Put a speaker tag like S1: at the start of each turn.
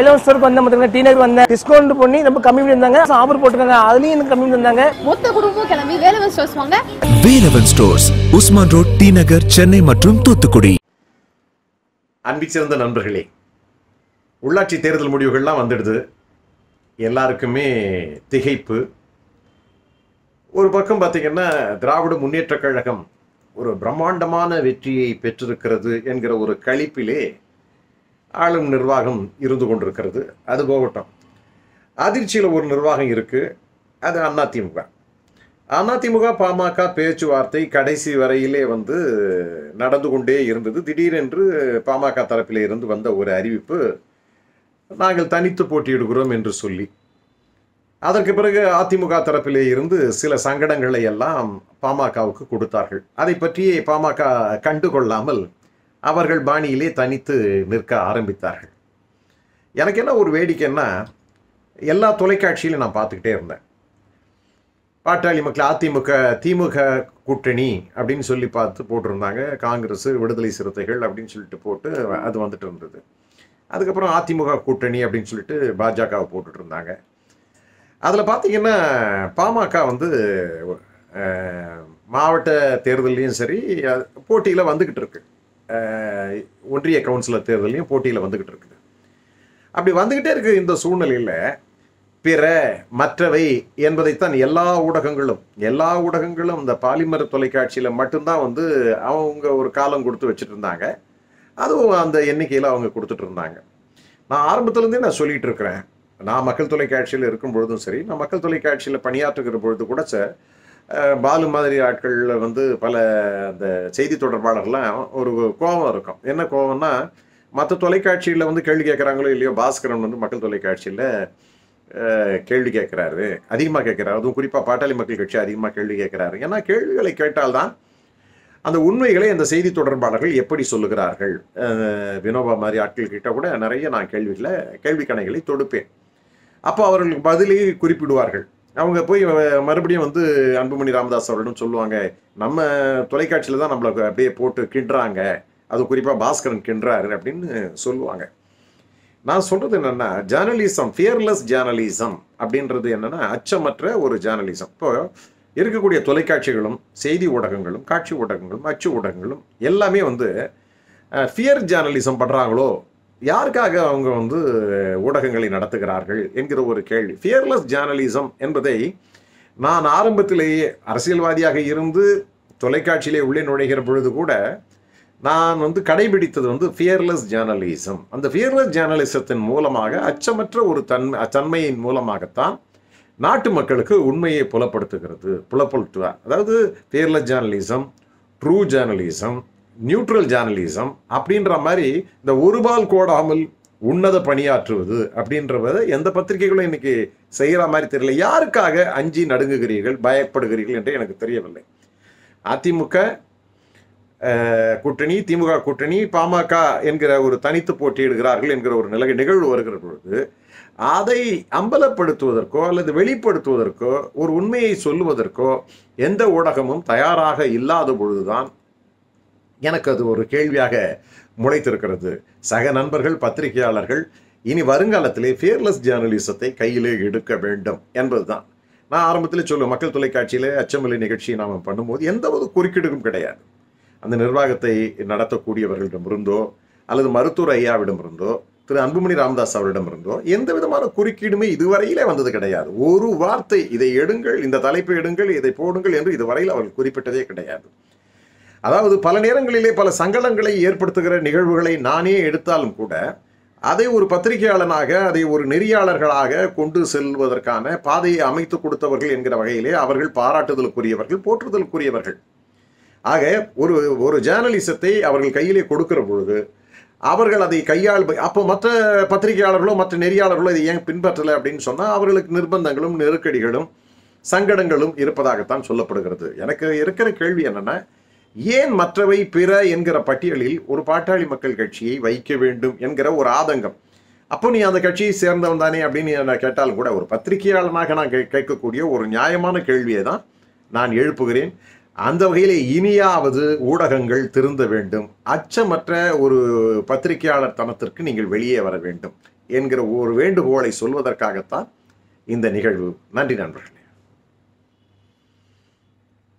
S1: eleven ஸ்டோருக்கு வந்த மட்டும் டீ நகர் வந்தேன் டிஸ்கவுண்ட் பண்ணி ரொம்ப கம்மி பண்ணியிருந்தாங்க ஆஃபர் போட்டிருந்தாங்க அதுலயும் எனக்கு கம்மி பண்ணியிருந்தாங்க மொத்த குடும்பமும் கிளம்பி வேலவன் ஸ்டோர்ஸ் வாங்க Velavan stores Usman road T Nagar Chennai மற்றும் தூத்துக்குடி அன்பி சிறந்த நண்பர்களே உள்ளாட்சி தேர்தல் முடிவுகள்லாம் வந்துடுது எல்லாருக்குமே திகைப்பு ஒரு பக்கம் பார்த்திங்கன்னா திராவிட முன்னேற்ற கழகம் ஒரு பிரம்மாண்டமான வெற்றியை பெற்றிருக்கிறது என்கிற ஒரு கழிப்பிலே ஆளும் நிர்வாகம் இருந்து கொண்டிருக்கிறது அது போகட்டும் அதிர்ச்சியில் ஒரு நிர்வாகம் இருக்குது அது அதிமுக அதிமுக பாமக பேச்சுவார்த்தை கடைசி வரையிலே வந்து நடந்து கொண்டே இருந்தது திடீரென்று பாமக தரப்பில் இருந்து வந்த ஒரு அறிவிப்பு நாங்கள் தனித்து போட்டியிடுகிறோம் என்று சொல்லி அதற்கு பிறகு அதிமுக தரப்பிலே இருந்து சில சங்கடங்களை எல்லாம் பாமகவுக்கு கொடுத்தார்கள் அதை பற்றியே பாமக கண்டு கொள்ளாமல் அவர்கள் பாணியிலே தனித்து நிற்க ஆரம்பித்தார்கள் எனக்கு என்ன ஒரு வேடிக்கைன்னா எல்லா தொலைக்காட்சியிலும் நான் பார்த்துக்கிட்டே இருந்தேன் பாட்டாளி மக்கள் அதிமுக திமுக கூட்டணி அப்படின்னு சொல்லி பார்த்து போட்டிருந்தாங்க காங்கிரஸ் விடுதலை சிறுத்தைகள் அப்படின்னு சொல்லிட்டு போட்டு அது வந்துட்டு இருந்தது அதுக்கப்புறம் அதிமுக கூட்டணி அப்படின்னு சொல்லிட்டு பாஜகவை போட்டுட்டு இருந்தாங்க அதில் பார்த்தீங்கன்னா பாமக வந்து மாவட்ட தேர்தல்லையும் சரி போட்டியில் வந்துக்கிட்டு இருக்குது ஒன்றிய கவுன்சிலர் தேர்தலையும் போட்டியில் வந்துக்கிட்டு இருக்குது அப்படி வந்துக்கிட்டே இருக்கிற இந்த சூழ்நிலையில் பிற மற்றவை என்பதைத்தான் எல்லா ஊடகங்களும் எல்லா ஊடகங்களும் இந்த பாலிமர் தொலைக்காட்சியில் மட்டும்தான் வந்து அவங்க ஒரு காலம் கொடுத்து வச்சுட்டு இருந்தாங்க அதுவும் அந்த எண்ணிக்கையில் அவங்க கொடுத்துட்டு இருந்தாங்க நான் ஆரம்பத்துலேருந்தே நான் சொல்லிகிட்டு இருக்கிறேன் நான் மக்கள் தொலைக்காட்சியில் இருக்கும் பொழுதும் சரி நான் மக்கள் தொலைக்காட்சியில் பணியாற்றுகிற பொழுது கூட சார் பாலு மாதிரி ஆட்களில் வந்து பல அந்த செய்தி தொடர்பாளர்கள்லாம் ஒரு கோபம் இருக்கும் என்ன கோபம்னா மற்ற தொலைக்காட்சியில் வந்து கேள்வி கேட்குறாங்களோ இல்லையோ பாஸ்கரன் வந்து மக்கள் தொலைக்காட்சியில் கேள்வி கேட்குறாரு அதிகமாக கேட்குறாரு அதுவும் குறிப்பாக பாட்டாளி மக்கள் கட்சி அதிகமாக கேள்வி கேட்குறாரு ஏன்னா கேள்விகளை கேட்டால்தான் அந்த உண்மைகளை அந்த செய்தி தொடர்பாளர்கள் எப்படி சொல்லுகிறார்கள் வினோபா மாதிரி ஆட்கள் கிட்ட கூட நிறைய நான் கேள்விகளை கேள்வி கணைகளை தொடுப்பேன் அப்போ அவர்களுக்கு பதிலே குறிப்பிடுவார்கள் அவங்க போய் மறுபடியும் வந்து அன்புமணி ராமதாஸ் அவர்களும் சொல்லுவாங்க நம்ம தொலைக்காட்சியில் தான் நம்மளை அப்படியே போட்டு கிண்டுறாங்க அது குறிப்பாக பாஸ்கரன் கிண்டுறாரு அப்படின்னு சொல்லுவாங்க நான் சொல்கிறது என்னென்னா ஜேர்னலிசம் ஃபியர்லெஸ் ஜேர்னலிசம் அப்படின்றது என்னென்னா அச்சமற்ற ஒரு ஜேர்னலிசம் இப்போது இருக்கக்கூடிய தொலைக்காட்சிகளும் செய்தி ஊடகங்களும் காட்சி ஊடகங்களும் அச்சு ஊடகங்களும் எல்லாமே வந்து ஃபியர் ஜேர்னலிசம் பண்ணுறாங்களோ யாருக்காக அவங்க வந்து ஊடகங்களை நடத்துகிறார்கள் என்கிற ஒரு கேள்வி ஃபியர்லெஸ் ஜேர்னலிசம் என்பதை நான் ஆரம்பத்திலேயே அரசியல்வாதியாக இருந்து தொலைக்காட்சியிலே உள்ளே நுழைகிற பொழுது கூட நான் வந்து கடைபிடித்தது வந்து ஃபியர்லெஸ் ஜேர்னலிசம் அந்த ஃபியர்லெஸ் ஜேர்னலிசத்தின் மூலமாக அச்சமற்ற ஒரு தன்மை தன்மையின் மூலமாகத்தான் நாட்டு மக்களுக்கு உண்மையை புலப்படுத்துகிறது புலப்படுத்துவார் அதாவது fearless journalism true journalism neutral journalism அப்படின்ற மாதிரி இந்த ஒருபால் கோடாமல் உன்னத பணியாற்றுவது அப்படின்றத எந்த பத்திரிகைகளும் இன்னைக்கு செய்கிற மாதிரி தெரியல யாருக்காக அஞ்சி நடுங்குகிறீர்கள் பயப்படுகிறீர்கள் என்று எனக்கு தெரியவில்லை அதிமுக கூட்டணி திமுக கூட்டணி பாமக என்கிற ஒரு தனித்து போட்டியிடுகிறார்கள் என்கிற ஒரு நிலை நிகழ்வு வருகிற பொழுது அதை அம்பலப்படுத்துவதற்கோ அல்லது வெளிப்படுத்துவதற்கோ ஒரு உண்மையை சொல்லுவதற்கோ எந்த ஊடகமும் தயாராக இல்லாத பொழுதுதான் எனக்கு அது ஒரு கேள்வியாக முளைத்திருக்கிறது சக நண்பர்கள் பத்திரிகையாளர்கள் இனி வருங்காலத்திலே ஃபியர்லெஸ் ஜேர்னலிசத்தை கையிலே எடுக்க வேண்டும் என்பதுதான் நான் ஆரம்பத்தில் சொல்லுவேன் மக்கள் தொலைக்காட்சியில் அச்சமலை நிகழ்ச்சியை நாம் பண்ணும்போது எந்த ஒரு குறுக்கீடுகளும் கிடையாது அந்த நிர்வாகத்தை நடத்தக்கூடியவர்களிடமிருந்தோ அல்லது மருத்துவர் ஐயாவிடமிருந்தோ திரு அன்புமணி ராமதாஸ் அவரிடமிருந்தோ எந்த விதமான குறுக்கீடுமே இதுவரையிலே வந்தது கிடையாது ஒரு வார்த்தை இதை எடுங்கள் இந்த தலைப்பை எடுங்கள் இதை போடுங்கள் என்று இதுவரையில் அவர்கள் குறிப்பிட்டதே கிடையாது அதாவது பல நேரங்களிலே பல சங்கடங்களை ஏற்படுத்துகிற நிகழ்வுகளை நானே எடுத்தாலும் கூட அதை ஒரு பத்திரிகையாளனாக அதை ஒரு நெறியாளர்களாக கொண்டு செல்வதற்கான பாதையை அமைத்து கொடுத்தவர்கள் என்கிற வகையிலே அவர்கள் பாராட்டுதலுக்குரியவர்கள் போற்றுதலுக்குரியவர்கள் ஆக ஒரு ஒரு ஜேர்னலிசத்தை அவர்கள் கையிலே கொடுக்கிற பொழுது அவர்கள் அதை கையாள் அப்போ மற்ற பத்திரிகையாளர்களோ மற்ற நெறியாளர்களோ இதை ஏன் பின்பற்றலை அப்படின்னு சொன்னால் அவர்களுக்கு நிர்பந்தங்களும் நெருக்கடிகளும் சங்கடங்களும் இருப்பதாகத்தான் சொல்லப்படுகிறது எனக்கு இருக்கிற கேள்வி என்னென்னா ஏன் மற்றவை பிற என்கிற பட்டியலில் ஒரு பாட்டாளி மக்கள் கட்சியை வைக்க வேண்டும் என்கிற ஒரு ஆதங்கம் அப்போ நீ அந்த கட்சியை சேர்ந்தவன் தானே அப்படின்னு நான் கேட்டாலும் கூட ஒரு பத்திரிகையாளனாக நான் கேட்கக்கூடிய ஒரு நியாயமான கேள்வியை தான் நான் எழுப்புகிறேன் அந்த வகையில் இனியாவது ஊடகங்கள் திருந்த வேண்டும் அச்சமற்ற ஒரு பத்திரிகையாளர் தனத்திற்கு நீங்கள் வெளியே வர வேண்டும் என்கிற ஒரு வேண்டுகோளை சொல்வதற்காகத்தான் இந்த நிகழ்வு நன்றி நண்பர்கள்